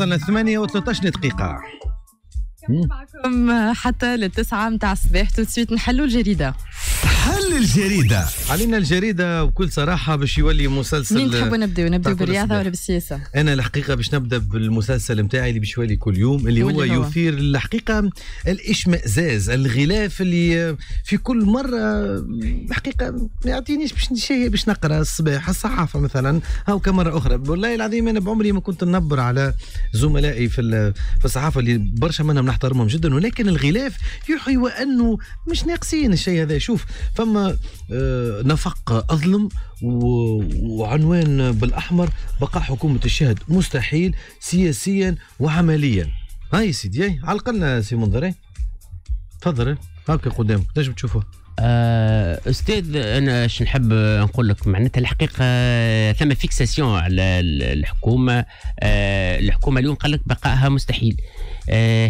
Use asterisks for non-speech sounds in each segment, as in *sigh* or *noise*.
وصلنا 8 و 13 دقيقة معكم حتى للتسعة متاع الصباح تو نحلوا الجريدة حل الجريدة علينا الجريدة بكل صراحة باش يولي مسلسل مين تحبوا نبداو نبداو بالرياضة ولا بالسياسة؟ أنا الحقيقة باش نبدأ بالمسلسل نتاعي اللي باش يولي كل يوم اللي هو يثير الحقيقة الإشمئزاز الغلاف اللي في كل مرة الحقيقة ما يعطينيش باش نشهي باش نقرا الصباح الصحافة مثلا هاو كمرة أخرى والله العظيم أنا بعمري ما كنت ننبر على زملائي في في الصحافة اللي برشا منهم نحترمهم جدا ولكن الغلاف يحيي وأنه مش ناقصين الشيء هذا شوف فما آه، نفق اظلم وعنوان بالاحمر بقاء حكومه الشهد مستحيل سياسيا وعمليا هاي سيدي على الاقل سي منظري تفضل هاك قدامك تنجم تشوفه آه، استاذ انا اش نحب نقول لك معناتها الحقيقه ثم فيكساسيون على الحكومه آه، الحكومه اليوم قال لك بقائها مستحيل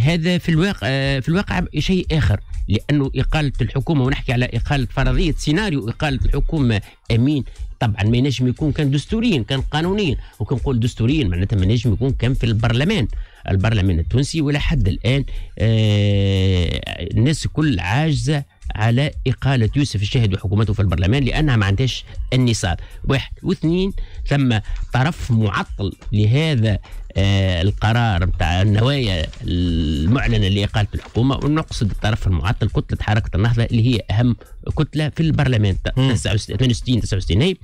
هذا في الواقع في الواقع شيء اخر لانه اقاله الحكومه ونحكي على اقاله فرضيه سيناريو اقاله الحكومه امين طبعا ما ينجم يكون كان دستوريا كان قانونيا وكنقول دستوريا معناتها ما ينجم يكون كان في البرلمان البرلمان التونسي ولا حد الان آه الناس كل عاجزه على إقالة يوسف الشاهد وحكومته في البرلمان لأنها ما عندهاش النصاب واحد واثنين ثم طرف معطل لهذا آه، القرار بتاع النوايا المعلنه لاقاله الحكومه ونقصد الطرف المعطل كتله حركه النهضه اللي هي اهم كتله في البرلمان 68 69 هي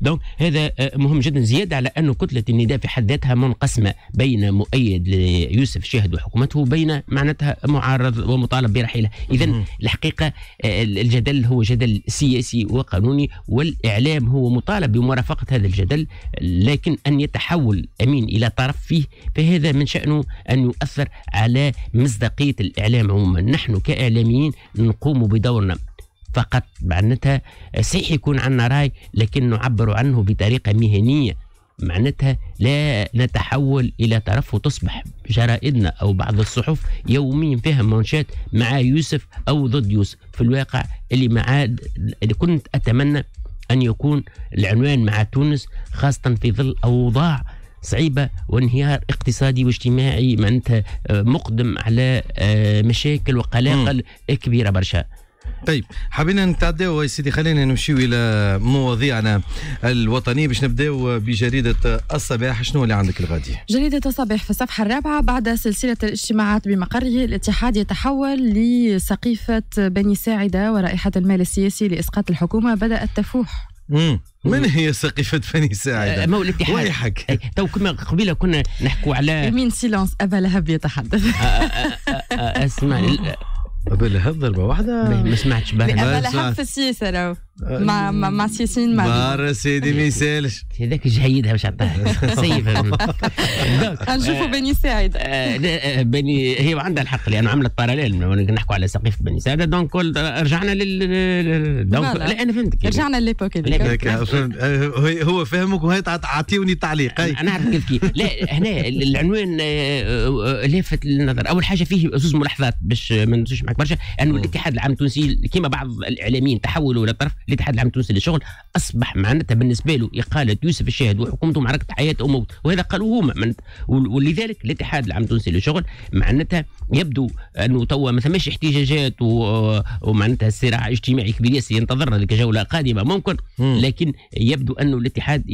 دونك هذا آه، مهم جدا زياده على انه كتله النداء في حد ذاتها منقسمه بين مؤيد ليوسف شاهد وحكومته وبين معناتها معارض ومطالب برحيله اذا الحقيقه آه، الجدل هو جدل سياسي وقانوني والاعلام هو مطالب بمرافقه هذا الجدل لكن ان يتحول امين الى طرف في فيه فهذا من شأنه أن يؤثر على مصداقية الإعلام عموما نحن كإعلاميين نقوم بدورنا فقط معناتها صحيح يكون عندنا رأي لكن نعبر عنه بطريقة مهنية معناتها لا نتحول الى طرف وتصبح جرائدنا او بعض الصحف يوميا فيها منشات مع يوسف او ضد يوسف في الواقع اللي مع اللي كنت اتمنى ان يكون العنوان مع تونس خاصه في ظل اوضاع صعيبه وانهيار اقتصادي واجتماعي معناتها آه، مقدم على آه، مشاكل وقلاقل كبيره برشا. طيب حبينا نتعداو يا سيدي خلينا نمشيو الى مواضيعنا الوطنيه باش نبداو بجريده الصباح شنو اللي عندك الغادي؟ جريده الصباح في الصفحه الرابعه بعد سلسله الاجتماعات بمقره الاتحاد يتحول لسقيفه بني ساعده ورائحه المال السياسي لاسقاط الحكومه بدات تفوح. امم من هي سقيفة بني ساعدة؟ آه، مولى الاتحاد ويحك تو كما قبيلة كنا نحكوا على مين سيلونس أبا لهب يتحدث آه، آه، اسمع أبا لهب ضربة واحدة ما سمعتش بها أبا لهب في السياسة لو مع مع ما سيسين ما مرة سيدي ما يسالش هذاك جهيدها باش عطاها *laughs* سيبها نشوفوا بني ساعد آه، آه، بني هي عندها الحق لانه عملت باراليل نحكوا على سقيف بني ساعد دونك آه، رجعنا لل دونك لا انا فهمتك رجعنا لليبوك هو فهمك وهي تعطيوني تعليق انا نعرف كيف كيف لا هنا العنوان لافت للنظر اول حاجه فيه زوز ملاحظات باش ما ننسوش معك برشا انه الاتحاد العام التونسي كما بعض الاعلاميين تحولوا للطرف الاتحاد العام التونسي للشغل اصبح معناتها بالنسبه له اقاله يوسف الشاهد وحكومته معركه حياه او موت وهذا قالوا هما ولذلك الاتحاد العام التونسي للشغل معناتها يبدو انه توا ما ثماش احتجاجات ومعناتها صراع اجتماعي كبير ينتظر لك جوله قادمه ممكن لكن يبدو انه الاتحاد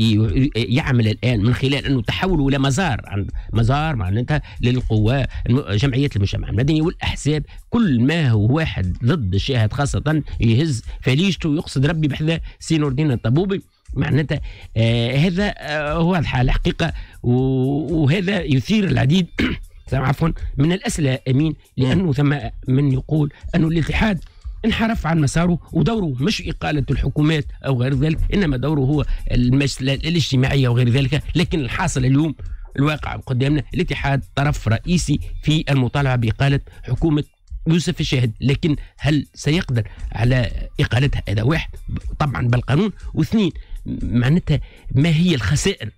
يعمل الان من خلال انه تحوله الى مزار عند مزار معناتها للقوى جمعيات المجتمع المدني والاحزاب كل ما هو واحد ضد الشاهد خاصه يهز فليجته يقصد يقصد ربي بحذا نور الدين الطبوبي معناتها آه هذا آه هو الحال الحقيقه وهذا يثير العديد *coughs* عفوا من الاسئله امين لانه ثم من يقول انه الاتحاد انحرف عن مساره ودوره مش إقالة الحكومات أو غير ذلك إنما دوره هو المسألة الاجتماعية وغير ذلك لكن الحاصل اليوم الواقع قدامنا الاتحاد طرف رئيسي في المطالبة بإقالة حكومة يوسف الشاهد لكن هل سيقدر على اقالتها هذا واحد طبعا بالقانون واثنين معناتها ما هي الخسائر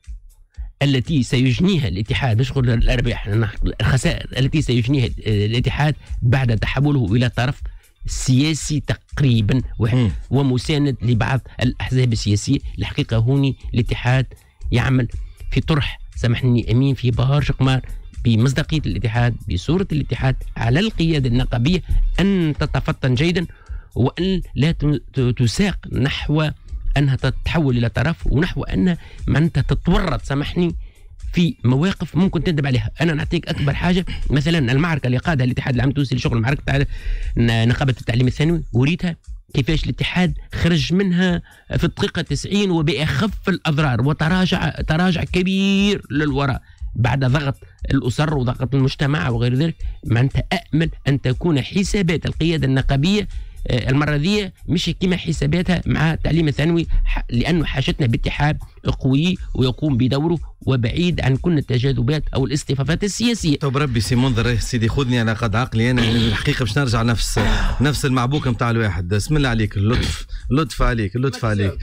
التي سيجنيها الاتحاد مش الارباح الخسائر التي سيجنيها الاتحاد بعد تحوله الى طرف سياسي تقريبا ومساند لبعض الاحزاب السياسيه الحقيقه هوني الاتحاد يعمل في طرح سامحني امين في بهار شقمار بمصداقية الاتحاد بصورة الاتحاد على القيادة النقابية أن تتفطن جيدا وأن لا تساق نحو أنها تتحول إلى طرف ونحو أن من تتورط سامحني في مواقف ممكن تندب عليها انا نعطيك اكبر حاجه مثلا المعركه اللي قادها الاتحاد العام التونسي لشغل المعركه تاع نقابه التعليم الثانوي وريتها كيفاش الاتحاد خرج منها في الدقيقه 90 وباخف الاضرار وتراجع تراجع كبير للوراء بعد ضغط الأسر وضغط المجتمع وغير ذلك ما أنت أأمل أن تكون حسابات القيادة النقابية آه، المرة دي مش كما حساباتها مع التعليم الثانوي لأنه حاجتنا باتحاد قوي ويقوم بدوره وبعيد عن كل التجاذبات او الاصطفافات السياسيه. طب ربي سي منظر سيدي خذني انا قد عقلي انا الحقيقه باش نرجع نفس نفس المعبوكه نتاع الواحد، بسم الله عليك اللطف لطف عليك لطف عليك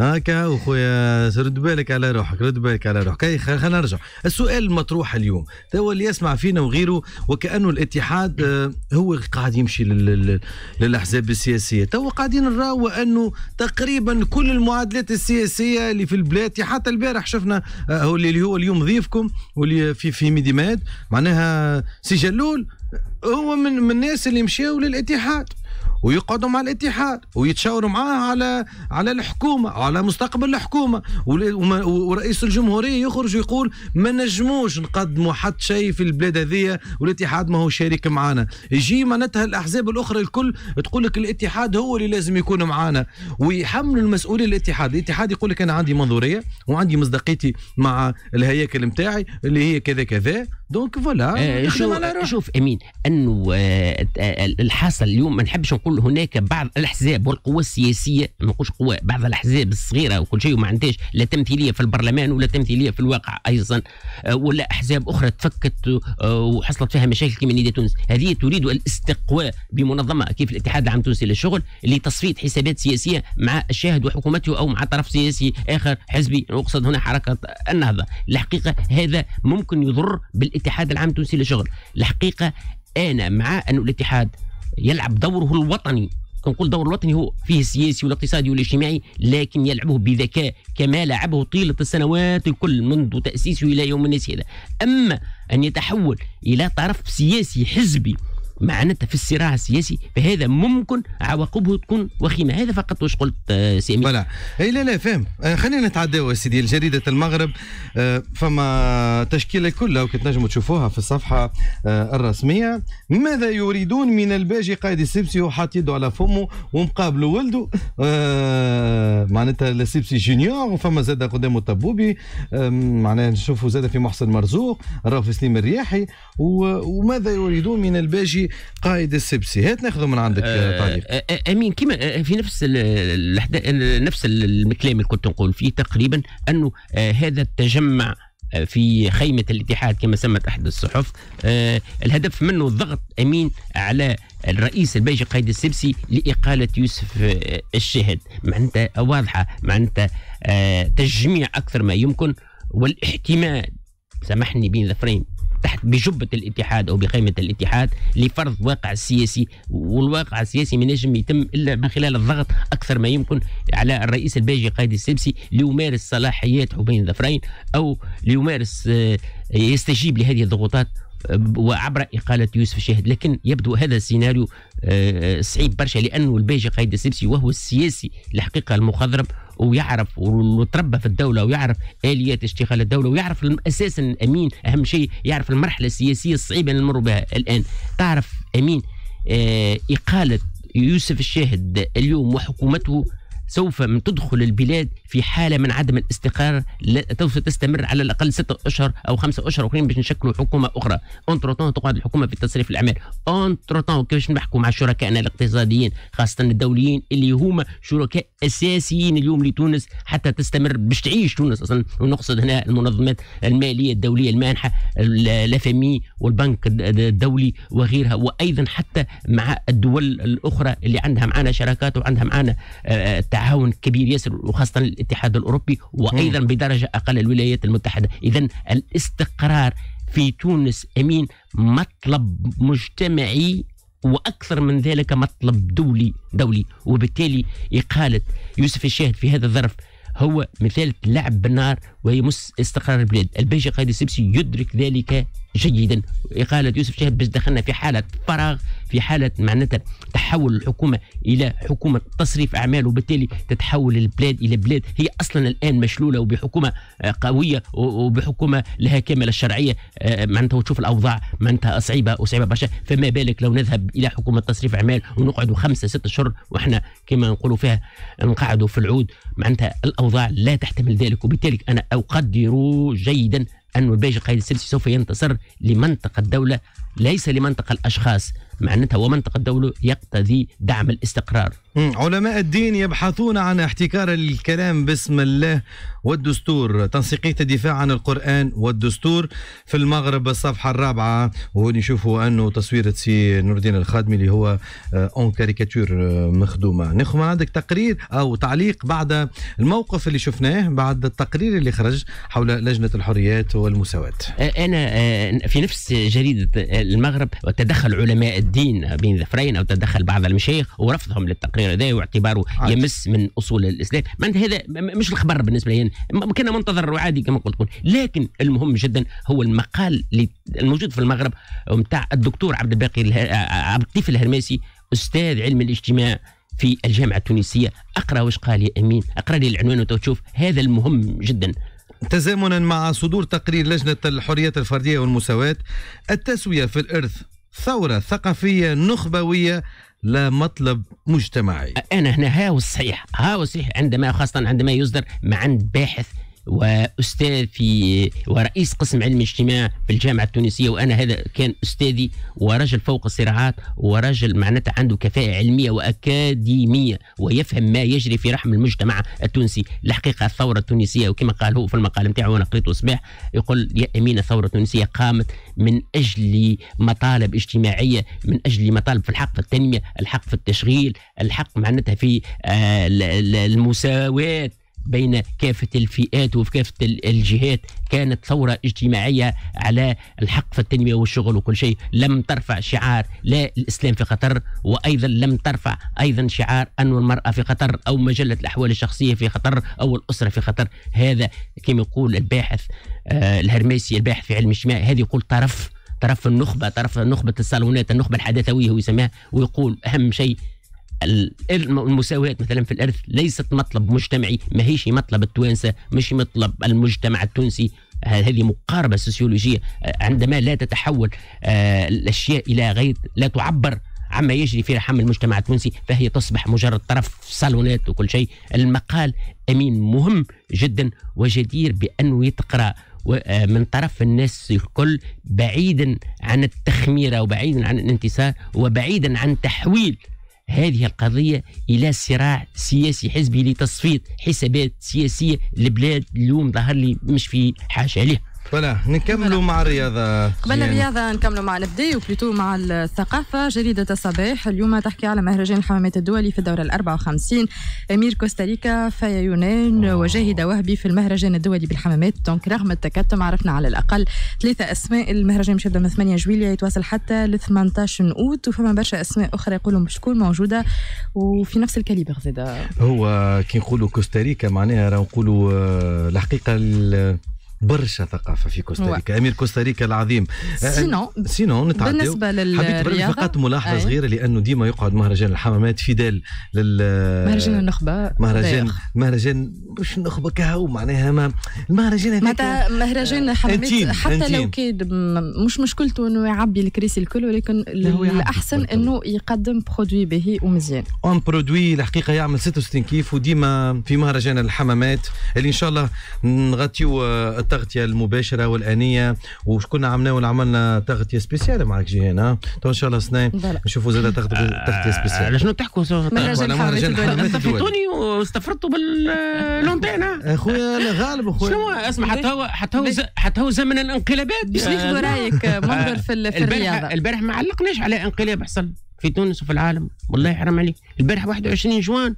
هكا وخويا رد بالك على روحك رد بالك على روحك خلينا نرجع السؤال المطروح اليوم توا اللي يسمع فينا وغيره وكانه الاتحاد آه، هو قاعد يمشي للاحزاب السياسيه توا قاعدين نراو انه تقريبا كل المعادلات السياسيه اللي في البلاد حتى البارح شفنا آه، هو اللي هو اليوم ضيفكم واللي في في ميدي ماد معناها سي جلول هو من من الناس اللي مشاو للاتحاد ويقعدوا مع الاتحاد ويتشاوروا معاه على على الحكومه على مستقبل الحكومه ورئيس الجمهوريه يخرج ويقول ما نجموش نقدموا حتى شيء في البلاد هذيا والاتحاد ما هو شريك معانا يجي معناتها الاحزاب الاخرى الكل تقول لك الاتحاد هو اللي لازم يكون معانا ويحملوا المسؤوليه الاتحاد الاتحاد يقول لك انا عندي منظوريه وعندي مصداقيتي مع الهياكل نتاعي اللي هي كذا كذا دونك فوالا شوف, شوف امين انه آه، آه، آه، الحاصل اليوم ما نحبش نقول هناك بعض الاحزاب والقوى السياسيه ما نقولش قوى بعض الاحزاب الصغيره وكل شيء وما عندهاش لا تمثيليه في البرلمان ولا تمثيليه في الواقع ايضا ولا احزاب اخرى تفكت وحصلت فيها مشاكل كما نيدي تونس هذه تريد الاستقواء بمنظمه كيف الاتحاد العام التونسي للشغل لتصفيه حسابات سياسيه مع الشاهد وحكومته او مع طرف سياسي اخر حزبي اقصد هنا حركه النهضه الحقيقه هذا ممكن يضر بال الاتحاد العام التونسي للشغل الحقيقه انا مع أن الاتحاد يلعب دوره الوطني كنقول دور الوطني هو فيه السياسي والاقتصادي والاجتماعي لكن يلعبه بذكاء كما لعبه طيله السنوات الكل منذ تاسيسه الى يومنا هذا اما ان يتحول الى طرف سياسي حزبي معناتها في الصراع السياسي فهذا ممكن عواقبه تكون وخيمه هذا فقط واش قلت آه، سي امين لا لا لا فاهم آه، خلينا نتعداو سيدي الجريدة المغرب آه، فما تشكيله كلها وكنت نجم تشوفوها في الصفحه الرسميه ماذا يريدون من الباجي قائد السبسي وحاط يده على فمه ومقابله ولده معناتها السبسي جونيور وفما زاد قدامه طبوبي معناها نشوفوا زاد في محسن مرزوق راهو في سليم الرياحي وماذا يريدون من الباجي قائد السبسي هات ناخذه من عندك آه، طارق آه، آه، امين كما في نفس نفس الكلام اللي كنت نقول فيه تقريبا انه هذا التجمع في خيمة الاتحاد كما سمت أحد الصحف آه الهدف منه الضغط أمين على الرئيس البيجي قايد السبسي لإقالة يوسف آه الشهد معناتها واضحة معناتها آه تجميع أكثر ما يمكن والاحتمال سامحني بين ظفرين تحت بجبة الاتحاد أو بخيمة الاتحاد لفرض واقع سياسي والواقع السياسي ما ينجم يتم إلا من خلال الضغط أكثر ما يمكن على الرئيس الباجي قائد السبسي ليمارس صلاحيات حبين ذفرين أو ليمارس آه، يستجيب لهذه الضغوطات وعبر إقالة يوسف شاهد لكن يبدو هذا السيناريو آه، آه، صعيب برشا لأنه الباجي قايد السبسي وهو السياسي الحقيقة المخضرم ويعرف وتربى في الدوله ويعرف اليات اشتغال الدوله ويعرف اساسا امين اهم شيء يعرف المرحله السياسيه الصعيبه اللي نمر بها الان تعرف امين آه، اقاله يوسف الشاهد اليوم وحكومته سوف من تدخل البلاد في حالة من عدم الاستقرار سوف تستمر على الأقل ستة أشهر أو خمسة أشهر أخرين باش نشكلوا حكومة أخرى أونتروتون تقعد الحكومة في تصريف الأعمال أونتروتون كيفاش نحكوا مع شركائنا الاقتصاديين خاصة الدوليين اللي هما شركاء أساسيين اليوم لتونس حتى تستمر باش تعيش تونس أصلا ونقصد هنا المنظمات المالية الدولية المانحة لافامي والبنك الدولي وغيرها وأيضا حتى مع الدول الأخرى اللي عندها معانا شراكات وعندها معانا آه، تعاون كبير ياسر وخاصه الاتحاد الاوروبي وايضا بدرجه اقل الولايات المتحده اذا الاستقرار في تونس امين مطلب مجتمعي واكثر من ذلك مطلب دولي دولي وبالتالي اقاله يوسف الشاهد في هذا الظرف هو مثال لعب بالنار ويمس استقرار البلاد البيجي قايد السبسي يدرك ذلك جيدا إقالة يوسف شهاب باش دخلنا في حالة فراغ في حالة معناتها تحول الحكومة إلى حكومة تصريف أعمال وبالتالي تتحول البلاد إلى بلاد هي أصلا الآن مشلولة وبحكومة قوية وبحكومة لها كامل الشرعية آه، معناتها وتشوف الأوضاع معناتها صعيبة وصعيبة برشا فما بالك لو نذهب إلى حكومة تصريف أعمال ونقعدوا خمسة ستة أشهر وإحنا كما نقولوا فيها نقعدوا في العود معناتها الأوضاع لا تحتمل ذلك وبالتالي أنا أقدر جيدا أن الباجي قائد السيرسي سوف ينتصر لمنطق الدولة ليس لمنطق الأشخاص معناتها ومنطقة الدولة يقتضي دعم الاستقرار علماء الدين يبحثون عن احتكار الكلام باسم الله والدستور تنسيقية الدفاع عن القرآن والدستور في المغرب الصفحة الرابعة ونشوفوا أنه تصويرة سي نور الدين الخادمي اللي هو آه، اون كاريكاتور آه، مخدومة نخمة عندك تقرير أو تعليق بعد الموقف اللي شفناه بعد التقرير اللي خرج حول لجنة الحريات والمساواة أنا آه، في نفس جريدة المغرب وتدخل علماء الدين بين ذفرين أو تدخل بعض المشايخ ورفضهم للتقرير هذا واعتباره يمس من أصول الإسلام معناتها هذا مش الخبر بالنسبة لي يعني كان منتظر عادي كما قلت لكم لكن المهم جدا هو المقال الموجود في المغرب نتاع الدكتور عبد الباقي آه، عبد الطيف الهرماسي أستاذ علم الاجتماع في الجامعة التونسية أقرأ واش قال يا أمين أقرأ لي العنوان وتشوف هذا المهم جدا تزامنا مع صدور تقرير لجنة الحريات الفردية والمساواة التسوية في الإرث ثورة ثقافية نخبوية لا مطلب مجتمعي أنا هنا هاوس صحيح هاوس صحيح عندما خاصة عندما يصدر مع باحث واستاذ في ورئيس قسم علم اجتماع في الجامعه التونسيه وانا هذا كان استاذي ورجل فوق الصراعات ورجل معناتها عنده كفاءه علميه واكاديميه ويفهم ما يجري في رحم المجتمع التونسي الحقيقه الثوره التونسيه وكما قال هو في المقال نتاعه وانا قريته صباح يقول يا امين الثوره التونسيه قامت من اجل مطالب اجتماعيه من اجل مطالب في الحق في التنميه الحق في التشغيل الحق معناتها في آه، المساواه بين كافة الفئات وفي كافة الجهات كانت ثورة اجتماعية على الحق في التنمية والشغل وكل شيء لم ترفع شعار لا الإسلام في خطر وأيضا لم ترفع أيضا شعار أن المرأة في خطر أو مجلة الأحوال الشخصية في خطر أو الأسرة في خطر هذا كما يقول الباحث آه، الهرميسي الباحث في علم الاجتماع هذه يقول طرف طرف النخبه طرف نخبه الصالونات النخبه الحداثويه هو يسميها ويقول اهم شيء المساواة مثلا في الإرث ليست مطلب مجتمعي ما هيش مطلب التوانسة مش مطلب المجتمع التونسي آه، هذه مقاربة سوسيولوجية آه، عندما لا تتحول آه، الأشياء إلى غير لا تعبر عما يجري في رحم المجتمع التونسي فهي تصبح مجرد طرف صالونات وكل شيء المقال أمين مهم جدا وجدير بأنه يتقرأ من طرف الناس الكل بعيدا عن التخميرة وبعيدا عن الانتصار وبعيدا عن تحويل هذه القضية إلى صراع سياسي حزبي لتصفية حسابات سياسية البلاد اليوم ظهر لي مش في حاجة عليها فوالا نكملوا مع الرياضه قبل يعني. الرياضه نكملوا مع نبداو وبلوتو مع الثقافه جريده الصباح اليوم تحكي على مهرجان الحمامات الدولي في الدوره ال 54 امير كوستاريكا فيا يونان وجاهد وهبي في المهرجان الدولي بالحمامات دونك رغم التكتم عرفنا على الاقل ثلاثه اسماء المهرجان مش يبدا من 8 جويليا يتواصل حتى ل 18 اوت وفما برشا اسماء اخرى يقولوا مش تكون موجوده وفي نفس الكاليبر زاده هو كي نقولوا كوستاريكا معناها راه نقولوا آه، الحقيقه برشا ثقافه في كوستاريكا امير كوستاريكا العظيم أه، سينو سينو نتعدي. بالنسبه للرياضه حبيت فقط ملاحظه أي. صغيره لانه ديما يقعد مهرجان الحمامات فيدال لل مهرجان النخبه مهرجان مهرجان مش نخبه كهو معناها ما المهرجان معناتها مهرجان الحمامات آه، حتى انتين. لو كان مش مشكلته انه يعبي الكريسي الكل ولكن الاحسن انه يقدم برودوي باهي ومزيان اون برودوي الحقيقه يعمل 66 كيف وديما في مهرجان الحمامات اللي ان شاء الله نغطيو آه، التغطيه المباشره والانيه وشكون عملنا وعملنا تغطيه سبيسيال معك جيهان تو ان شاء الله سنين نشوفوا زاد آه، تغطيه سبيسيال على شنو تحكوا مهرجان حرامات استفرتوني واستفرطوا باللونتين خويا غالب خويا شنو اسمع حتى هو حتى هو حتى هو زمن الانقلابات باش آه، رايك آه، منظر في الرياضه البارح ما علقناش على انقلاب حصل في تونس وفي العالم والله حرام عليك البارح 21 جوان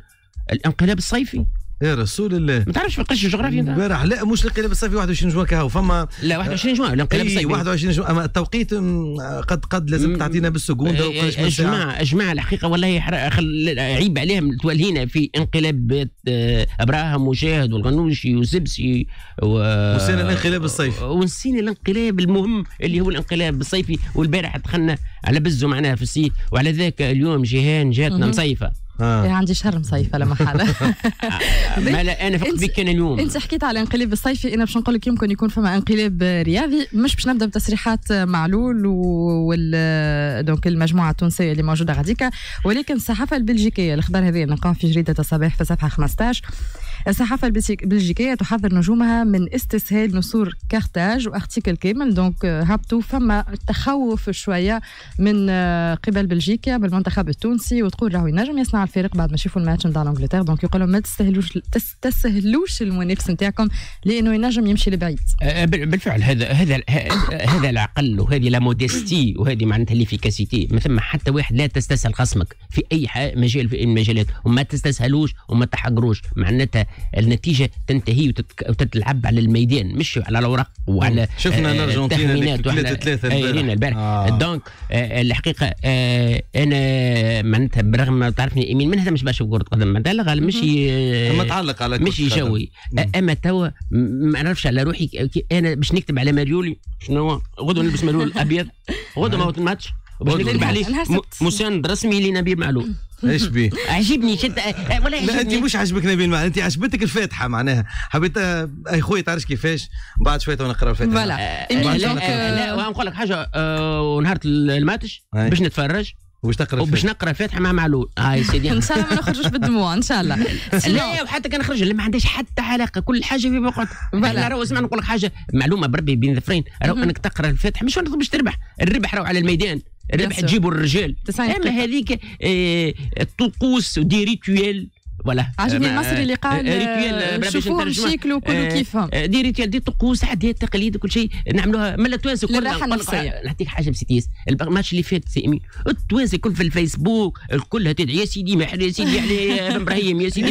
الانقلاب الصيفي يا رسول الله ما تعرفش في قش الجغرافيا انت امبارح لا مش الانقلاب الصيفي 21 جوان كهو فما لا 21 جوان الانقلاب الصيفي 21 جوان اما التوقيت قد قد لازم تعطينا بالسكون اجماع اجماع الحقيقه والله عيب عليهم توالينا في انقلاب آه، ابراهام وشاهد والغنوشي وسبسي و... ونسينا الانقلاب الصيفي ونسينا الانقلاب المهم اللي هو الانقلاب الصيفي والبارح دخلنا على بزو معناها في السيف وعلى ذاك اليوم جيهان جاتنا مصيفه يعني عندي شهر مصيفه لما حالة *laughs* *laughs* مالا انا فقت بك كان اليوم انت حكيت على انقلاب الصيفي انا باش نقول لك يمكن يكون فما انقلاب رياضي مش باش نبدا بتصريحات معلول وال دونك المجموعه التونسيه اللي موجوده غاديكا ولكن الصحافه البلجيكيه الخبر هذه نلقاه في جريده الصباح في صفحه 15 الصحافة البلجيكية تحذر نجومها من استسهال نصور كارتاج وارتيكل كامل دونك euh, هبطوا فما تخوف شوية من آه، قبل بلجيكا بالمنتخب التونسي وتقول راهو ينجم يصنع الفريق بعد ما يشوفوا الماتش نتاع انجلترا دونك يقول ما تستهلوش تستهلوش المنافس نتاعكم لانه ينجم يمشي لبعيد آه، آه، بالفعل هذا هذا هذا العقل وهذه لا موديستي وهذه معناتها ليفيكاسيتي ما ثم حتى واحد لا تستسهل خصمك في اي مجال في المجالات وما تستسهلوش وما تحقروش معناتها النتيجه تنتهي وتتلعب على الميدان مش على الأوراق وعلى شفنا آه، الارجنتين ثلاثه ثلاثه البارح دونك آه. آه، الحقيقه انا معناتها برغم تعرفني ايمين من هذا مش باش كره قدم معناتها لا مش متعلق على مش جوي نعم. اما توا ما نعرفش على روحي انا باش نكتب على مريولي شنو غدوه نلبس مريول ابيض غدوه نعم. ما الماتش باش نكتب عليه مساند رسمي لنبيل معلول ايش بيه؟ عجبني شد ولا عجبني لا انت مش عجبك نبيل معناها انت عجبتك الفاتحه معناها حبيت آه، اي خويا تعرفش كيفاش بعد شويه ونقرا الفاتحه فوالا آه، لا ونقول لك حاجه آه، نهار الماتش باش نتفرج وباش تقرا وباش نقرا فاتحه مع معلول هاي سيدي ان شاء الله ما نخرجوش بالدموع ان شاء الله لا وحتى كان نخرج ما عندهاش حتى علاقه كل حاجه في بقعد لا راهو اسمع نقول لك حاجه معلومه بربي بين ظفرين راهو انك تقرا الفاتحه مش باش تربح الربح راهو على الميدان ربح تجيبوا الرجال اما هذيك آه، الطقوس دي ريتويل فوالا عجبني المصري اللي قال آه، ريتويل شوفوهم شكله كله كيفهم دي ريتويل دي طقوس عادات تقاليد وكل شيء نعملوها من التوانسه كل الراحه النفسيه نعطيك حاجه بسيتيس الماتش اللي فات سي امين التوانسه كل في الفيسبوك الكل تدعي يا سيدي ما يا سيدي علي *laughs* ابراهيم يا سيدي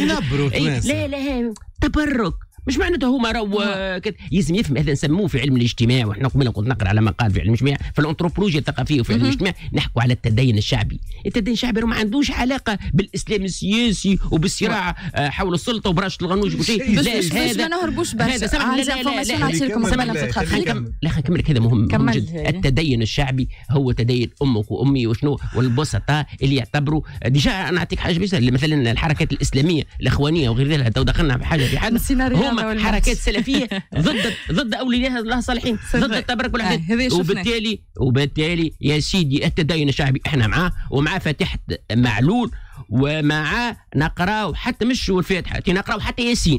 إيه، لا لا تبرك مش معناته هما راهو نعم. لازم يفهم هذا نسموه في علم الاجتماع وحنا قبل كنت نقرا على مقال في علم الاجتماع في الانثروبولوجيا الثقافيه وفي علم الاجتماع نحكوا على التدين الشعبي التدين الشعبي ما عندوش علاقه بالاسلام السياسي وبالصراع آه، حول السلطه وبراش الغنوج وشيء *laughs* لا بس ما نهربوش برشا آه، لا لا لا لا هذا مهم جدا التدين الشعبي هو تدين امك وامي وشنو والبسطاء اللي يعتبروا ديجا انا اعطيك حاجه مثلا الحركات الاسلاميه الاخوانيه وغير ذلك تو دخلنا بحاجه في حاجه منظومه حركات سلفيه *laughs* ضد ضد اولياء الله صالحين ضد التبرك آه، والحديث وبالتالي وبالتالي يا سيدي التدين الشعبي احنا معاه ومعاه فتحت معلول ومع نقراو حتى مش والفاتحه تي نقراو حتى ياسين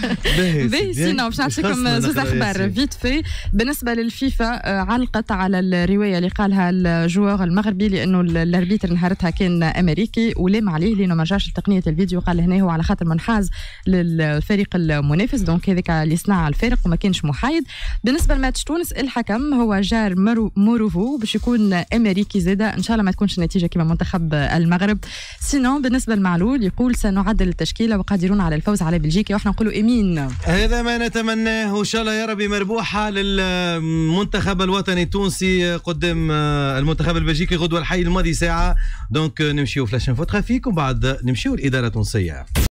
*laughs* باهي سينا نعم، باش نعطيكم زوز اخبار فيت في بالنسبه للفيفا آه، علقت على الروايه اللي قالها الجوار المغربي لانه الاربيتر نهارتها كان امريكي ولام عليه لانه ما جاش تقنيه الفيديو قال هنا هو على خاطر منحاز للفريق المنافس دونك هذاك اللي صنع الفارق وما كانش محايد بالنسبه لماتش تونس الحكم هو جار مورو موروفو باش يكون امريكي زاده ان شاء الله ما تكونش النتيجه كما منتخب المغرب سينون بالنسبه لمعلول يقول سنعدل التشكيله وقادرون على الفوز على بلجيكا واحنا نقولوا امين هذا ما نتمناه وان شاء الله يا ربي مربوحه للمنتخب الوطني التونسي قدام المنتخب البلجيكي غدوه الحي الماضي ساعه دونك نمشيو فلاش فوتخا فيكم بعد نمشيو الاداره التونسيه